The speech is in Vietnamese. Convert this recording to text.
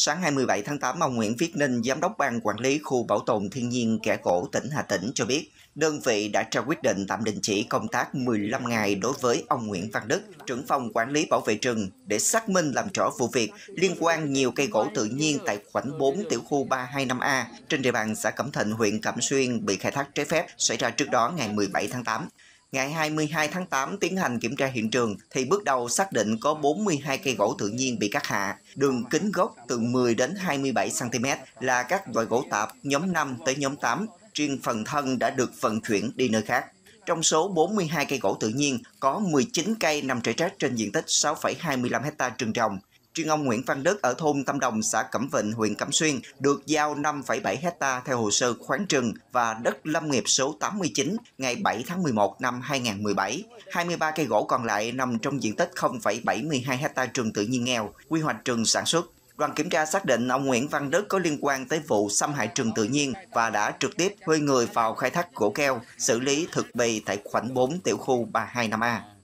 Sáng 27 tháng 8, ông Nguyễn Viết Ninh, Giám đốc Ban Quản lý Khu Bảo tồn Thiên nhiên Kẻ Cổ tỉnh Hà Tĩnh cho biết, đơn vị đã ra quyết định tạm đình chỉ công tác 15 ngày đối với ông Nguyễn Văn Đức, trưởng phòng quản lý bảo vệ rừng, để xác minh làm rõ vụ việc liên quan nhiều cây gỗ tự nhiên tại khoảnh 4 tiểu khu 325A trên địa bàn xã Cẩm Thịnh, huyện Cẩm Xuyên bị khai thác trái phép xảy ra trước đó ngày 17 tháng 8. Ngày 22 tháng 8 tiến hành kiểm tra hiện trường thì bước đầu xác định có 42 cây gỗ tự nhiên bị cắt hạ, đường kính gốc từ 10 đến 27 cm là các loại gỗ tạp nhóm 5 tới nhóm 8, riêng phần thân đã được vận chuyển đi nơi khác. Trong số 42 cây gỗ tự nhiên, có 19 cây nằm rải rác trên diện tích 6,25 ha rừng trồng, riêng ông Nguyễn Văn Đức ở thôn Tâm Đồng, xã Cẩm Vịnh, huyện Cẩm Xuyên được giao 5,7 hecta theo hồ sơ khoán rừng và đất lâm nghiệp số 89 ngày 7 tháng 11 năm 2017. 23 cây gỗ còn lại nằm trong diện tích 0,72 hecta rừng tự nhiên nghèo, quy hoạch rừng sản xuất. Đoàn kiểm tra xác định ông Nguyễn Văn Đức có liên quan tới vụ xâm hại rừng tự nhiên và đã trực tiếp huy người vào khai thác gỗ keo, xử lý thực bì tại khoảnh 4 tiểu khu 325A.